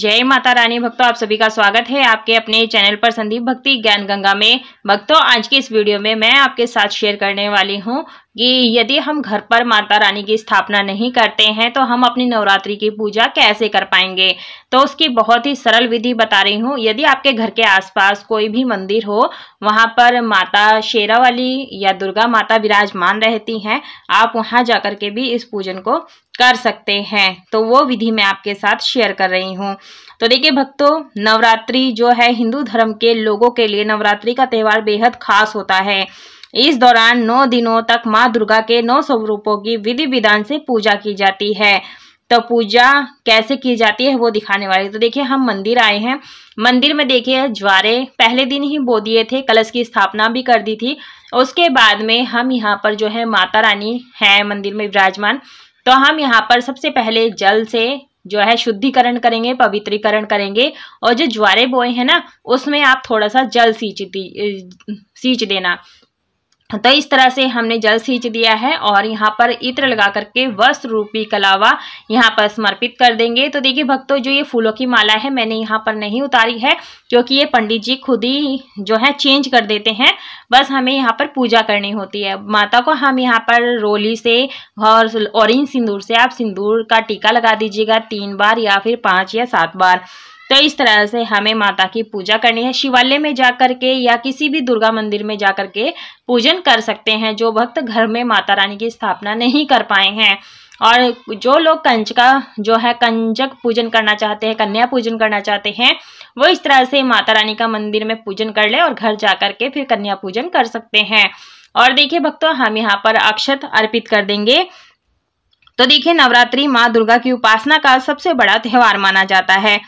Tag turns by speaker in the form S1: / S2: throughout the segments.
S1: जय माता रानी भक्तों आप सभी का स्वागत है आपके अपने चैनल पर संदीप भक्ति ज्ञान गंगा में भक्तों आज की इस वीडियो में मैं आपके साथ शेयर करने वाली हूँ कि यदि हम घर पर माता रानी की स्थापना नहीं करते हैं तो हम अपनी नवरात्रि की पूजा कैसे कर पाएंगे तो उसकी बहुत ही सरल विधि बता रही हूँ यदि आपके घर के आसपास कोई भी मंदिर हो वहाँ पर माता शेरावाली या दुर्गा माता विराजमान रहती हैं आप वहाँ जाकर के भी इस पूजन को कर सकते हैं तो वो विधि मैं आपके साथ शेयर कर रही हूँ तो देखिए भक्तों नवरात्रि जो है हिंदू धर्म के लोगों के लिए नवरात्रि का त्यौहार बेहद खास होता है इस दौरान नौ दिनों तक माँ दुर्गा के नौ स्वरूपों की विधि विधान से पूजा की जाती है तो पूजा कैसे की जाती है वो दिखाने वाले तो देखिए हम मंदिर आए हैं मंदिर में देखिए ज्वारे पहले दिन ही बो दिए थे कलश की स्थापना भी कर दी थी उसके बाद में हम यहाँ पर जो है माता रानी हैं मंदिर में विराजमान तो हम यहाँ पर सबसे पहले जल से जो है शुद्धिकरण करेंगे पवित्रीकरण करेंगे और जो ज्वारे बोए हैं ना उसमें आप थोड़ा सा जल सींच सींच देना तो इस तरह से हमने जल सींच दिया है और यहाँ पर इत्र लगा करके वस्त्र रूपी कलावा यहाँ पर समर्पित कर देंगे तो देखिए भक्तों जो ये फूलों की माला है मैंने यहाँ पर नहीं उतारी है क्योंकि ये पंडित जी खुद ही जो है चेंज कर देते हैं बस हमें यहाँ पर पूजा करनी होती है माता को हम यहाँ पर रोली से और ऑरेंज सिंदूर से आप सिंदूर का टीका लगा दीजिएगा तीन बार या फिर पाँच या सात बार तो इस तरह से हमें माता की पूजा करनी है शिवालय में जा कर के या किसी भी दुर्गा मंदिर में जा कर के पूजन कर सकते हैं जो भक्त घर में माता रानी की स्थापना नहीं कर पाए हैं और जो लोग का जो है कंजक पूजन करना चाहते हैं कन्या पूजन करना चाहते हैं वो इस तरह से माता रानी का मंदिर में पूजन कर ले और घर जा करके के फिर कन्या पूजन कर सकते हैं और देखिए भक्तों हम यहाँ पर अक्षत अर्पित कर देंगे तो देखिए नवरात्रि माँ दुर्गा की उपासना का सबसे बड़ा त्यौहार माना जाता है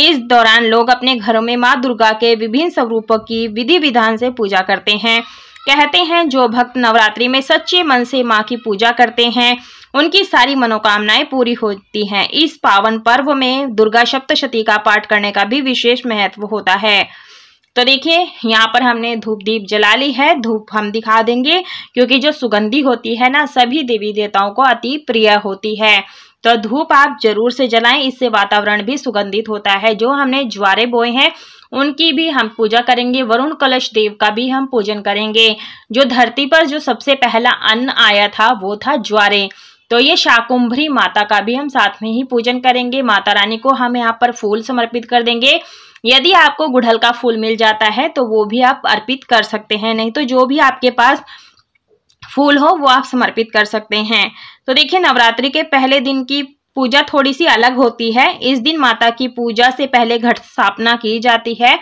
S1: इस दौरान लोग अपने घरों में माँ दुर्गा के विभिन्न स्वरूपों की विधि विधान से पूजा करते हैं कहते हैं जो भक्त नवरात्रि में सच्चे मन से माँ की पूजा करते हैं उनकी सारी मनोकामनाएं पूरी होती हैं इस पावन पर्व में दुर्गा सप्तशती का पाठ करने का भी विशेष महत्व होता है तो देखिए यहाँ पर हमने धूप दीप जला ली है धूप हम दिखा देंगे क्योंकि जो सुगंधी होती है ना सभी देवी देवताओं को अति प्रिय होती है तो धूप आप जरूर से जलाएं इससे वातावरण भी सुगंधित होता है जो हमने ज्वारे बोए हैं उनकी भी हम पूजा करेंगे वरुण कलश देव का भी हम पूजन करेंगे जो धरती पर जो सबसे पहला अन्न आया था वो था ज्वारे तो ये शाकुंभरी माता का भी हम साथ में ही पूजन करेंगे माता रानी को हम यहाँ पर फूल समर्पित कर देंगे यदि आपको गुड़हल का फूल मिल जाता है तो वो भी आप अर्पित कर सकते हैं नहीं तो जो भी आपके पास फूल हो वो आप समर्पित कर सकते हैं तो देखिए नवरात्रि के पहले दिन की पूजा थोड़ी सी अलग होती है इस दिन माता की पूजा से पहले घट स्थापना की जाती है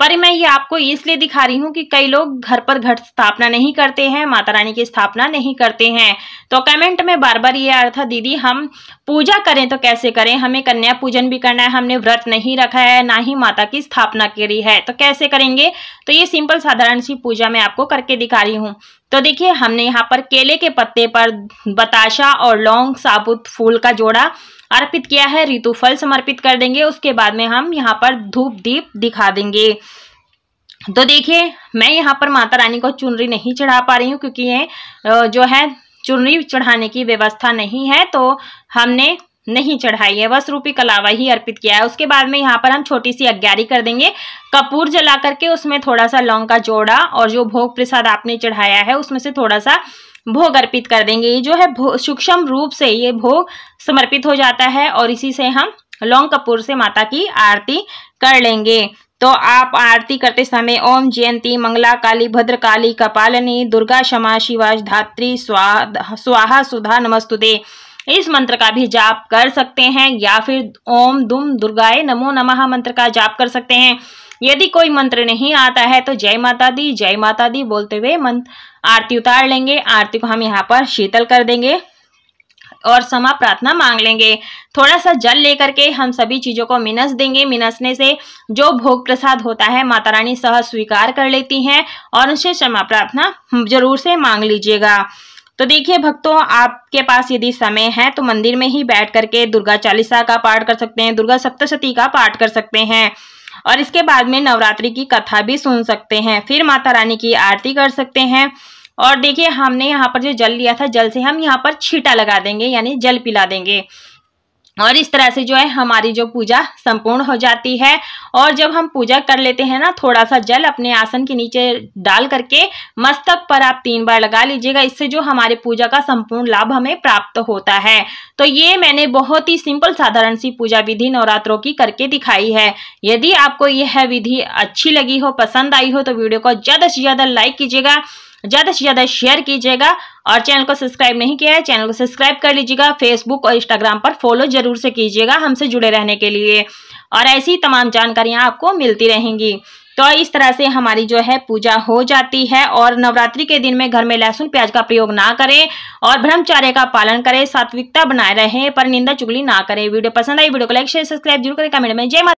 S1: पर मैं ये आपको इसलिए दिखा रही हूँ कि कई लोग घर पर घट स्थापना नहीं करते हैं माता रानी की स्थापना नहीं करते हैं तो कमेंट में बार बार ये अर्थ दीदी हम पूजा करें तो कैसे करें हमें कन्या पूजन भी करना है हमने व्रत नहीं रखा है ना ही माता की स्थापना करी है तो कैसे करेंगे तो ये सिंपल साधारण सी पूजा मैं आपको करके दिखा रही हूँ तो देखिए हमने यहाँ पर केले के पत्ते पर बताशा और लौंग साबुत फूल का जोड़ा अर्पित किया है ऋतु फल समर्पित कर देंगे उसके बाद में हम यहाँ पर धूप दीप दिखा देंगे तो देखिए मैं यहाँ पर माता रानी को चुनरी नहीं चढ़ा पा रही हूँ क्योंकि ये जो है चुनरी चढ़ाने की व्यवस्था नहीं है तो हमने नहीं चढ़ाई है बस रूपी कलावा ही अर्पित किया है उसके बाद में यहाँ पर हम छोटी सी अग्ञारी कर देंगे कपूर जला करके उसमें थोड़ा सा लौंग का जोड़ा और जो भोग प्रसाद आपने चढ़ाया है उसमें से थोड़ा सा भोग अर्पित कर देंगे ये जो है सूक्ष्म रूप से ये भोग समर्पित हो जाता है और इसी से हम लौंग कपूर से माता की आरती कर लेंगे तो आप आरती करते समय ओम जयंती मंगला काली भद्र काली कपालिनी दुर्गा क्षमा शिवाज धात्री स्वाहा सुधा नमस्तुते इस मंत्र का भी जाप कर सकते हैं या फिर ओम दुम दुर्गाए नमो नमः मंत्र का जाप कर सकते हैं यदि कोई मंत्र नहीं आता है तो जय माता दी जय माता दी बोलते हुए मंत्र आरती उतार लेंगे आरती को हम यहाँ पर शीतल कर देंगे और समा प्रार्थना मांग लेंगे थोड़ा सा जल लेकर के हम सभी चीज़ों को मिनस देंगे मिनसने से जो भोग प्रसाद होता है माता रानी सह स्वीकार कर लेती हैं और उनसे क्षमा प्रार्थना जरूर से मांग लीजिएगा तो देखिए भक्तों आपके पास यदि समय है तो मंदिर में ही बैठ करके दुर्गा चालीसा का पाठ कर सकते हैं दुर्गा सप्तशती का पाठ कर सकते हैं और इसके बाद में नवरात्रि की कथा भी सुन सकते हैं फिर माता रानी की आरती कर सकते हैं और देखिए हमने यहाँ पर जो जल लिया था जल से हम यहाँ पर छीटा लगा देंगे यानी जल पिला देंगे और इस तरह से जो है हमारी जो पूजा संपूर्ण हो जाती है और जब हम पूजा कर लेते हैं ना थोड़ा सा जल अपने आसन के नीचे डाल करके मस्तक पर आप तीन बार लगा लीजिएगा इससे जो हमारे पूजा का संपूर्ण लाभ हमें प्राप्त होता है तो ये मैंने बहुत ही सिंपल साधारण सी पूजा विधि नवरात्रों की करके दिखाई है यदि आपको यह विधि अच्छी लगी हो पसंद आई हो तो वीडियो को ज़्यादा से ज़्यादा लाइक कीजिएगा ज़्यादा से ज़्यादा शेयर कीजिएगा और चैनल को सब्सक्राइब नहीं किया है चैनल को सब्सक्राइब कर लीजिएगा फेसबुक और इंस्टाग्राम पर फॉलो जरूर से कीजिएगा हमसे जुड़े रहने के लिए और ऐसी तमाम जानकारियाँ आपको मिलती रहेंगी तो इस तरह से हमारी जो है पूजा हो जाती है और नवरात्रि के दिन में घर में लहसुन प्याज का प्रयोग ना करें और ब्रह्मचार्य का पालन करें सात्विकता बनाए रहें पर निंदा चुगली ना करें वीडियो पसंद आई वीडियो को लाइक शेयर सब्सक्राइब जरूर करें कमेंट में जय माता